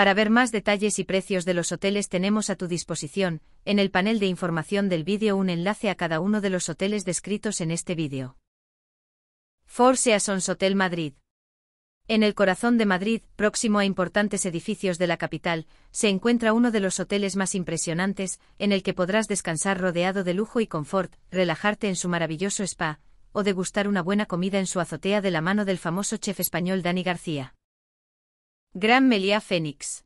Para ver más detalles y precios de los hoteles tenemos a tu disposición, en el panel de información del vídeo un enlace a cada uno de los hoteles descritos en este vídeo. Four Seasons Hotel Madrid. En el corazón de Madrid, próximo a importantes edificios de la capital, se encuentra uno de los hoteles más impresionantes, en el que podrás descansar rodeado de lujo y confort, relajarte en su maravilloso spa, o degustar una buena comida en su azotea de la mano del famoso chef español Dani García. Gran Meliá Fénix.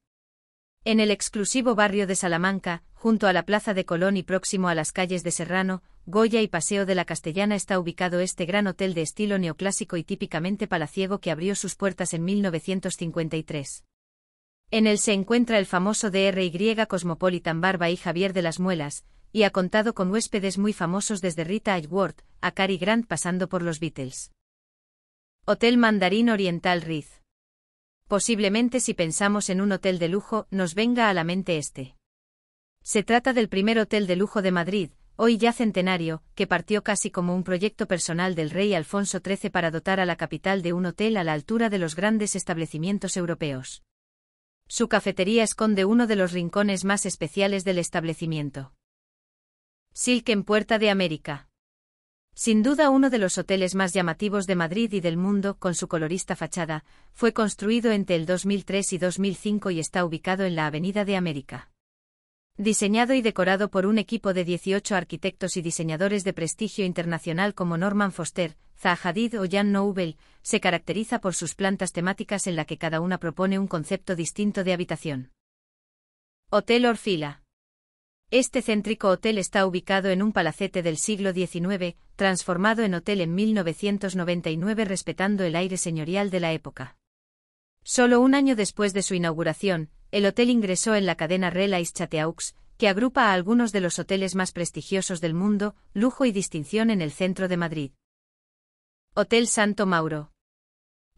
En el exclusivo barrio de Salamanca, junto a la Plaza de Colón y próximo a las calles de Serrano, Goya y Paseo de la Castellana está ubicado este gran hotel de estilo neoclásico y típicamente palaciego que abrió sus puertas en 1953. En él se encuentra el famoso DRY Cosmopolitan Barba y Javier de las Muelas, y ha contado con huéspedes muy famosos desde Rita Hayworth a Cary Grant pasando por los Beatles. Hotel Mandarín Oriental Riz. Posiblemente si pensamos en un hotel de lujo, nos venga a la mente este. Se trata del primer hotel de lujo de Madrid, hoy ya centenario, que partió casi como un proyecto personal del rey Alfonso XIII para dotar a la capital de un hotel a la altura de los grandes establecimientos europeos. Su cafetería esconde uno de los rincones más especiales del establecimiento. Silken Puerta de América. Sin duda uno de los hoteles más llamativos de Madrid y del mundo, con su colorista fachada, fue construido entre el 2003 y 2005 y está ubicado en la Avenida de América. Diseñado y decorado por un equipo de 18 arquitectos y diseñadores de prestigio internacional como Norman Foster, Zaha Hadid o Jan Nouvel, se caracteriza por sus plantas temáticas en la que cada una propone un concepto distinto de habitación. Hotel Orfila este céntrico hotel está ubicado en un palacete del siglo XIX, transformado en hotel en 1999 respetando el aire señorial de la época. Solo un año después de su inauguración, el hotel ingresó en la cadena Relais Chateaux, que agrupa a algunos de los hoteles más prestigiosos del mundo, lujo y distinción en el centro de Madrid. Hotel Santo Mauro.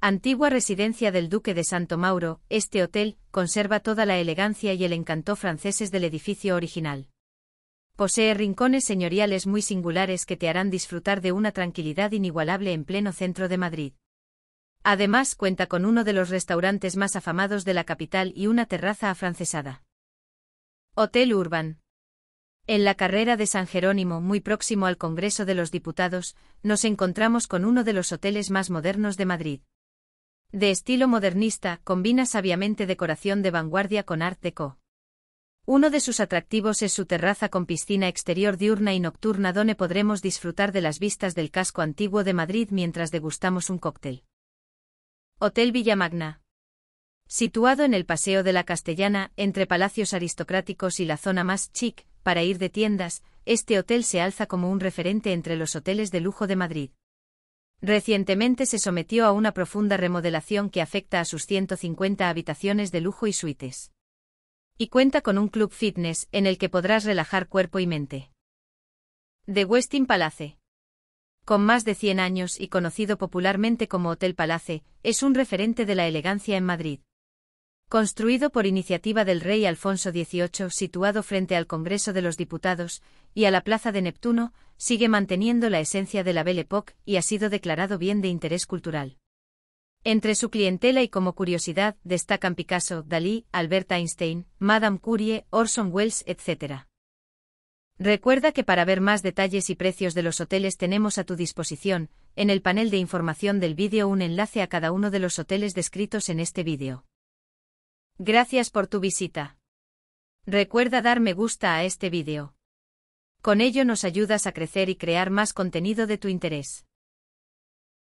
Antigua residencia del Duque de Santo Mauro, este hotel conserva toda la elegancia y el encanto franceses del edificio original. Posee rincones señoriales muy singulares que te harán disfrutar de una tranquilidad inigualable en pleno centro de Madrid. Además cuenta con uno de los restaurantes más afamados de la capital y una terraza afrancesada. Hotel Urban. En la carrera de San Jerónimo, muy próximo al Congreso de los Diputados, nos encontramos con uno de los hoteles más modernos de Madrid. De estilo modernista, combina sabiamente decoración de vanguardia con art deco. Uno de sus atractivos es su terraza con piscina exterior diurna y nocturna donde podremos disfrutar de las vistas del casco antiguo de Madrid mientras degustamos un cóctel. Hotel Villamagna. Situado en el Paseo de la Castellana, entre palacios aristocráticos y la zona más chic, para ir de tiendas, este hotel se alza como un referente entre los hoteles de lujo de Madrid. Recientemente se sometió a una profunda remodelación que afecta a sus 150 habitaciones de lujo y suites. Y cuenta con un club fitness en el que podrás relajar cuerpo y mente. The Westin Palace. Con más de 100 años y conocido popularmente como Hotel Palace, es un referente de la elegancia en Madrid. Construido por iniciativa del rey Alfonso XVIII, situado frente al Congreso de los Diputados y a la Plaza de Neptuno, sigue manteniendo la esencia de la Belle Époque y ha sido declarado bien de interés cultural. Entre su clientela y como curiosidad destacan Picasso, Dalí, Albert Einstein, Madame Curie, Orson Welles, etc. Recuerda que para ver más detalles y precios de los hoteles tenemos a tu disposición, en el panel de información del vídeo un enlace a cada uno de los hoteles descritos en este vídeo. Gracias por tu visita. Recuerda dar me gusta a este vídeo. Con ello nos ayudas a crecer y crear más contenido de tu interés.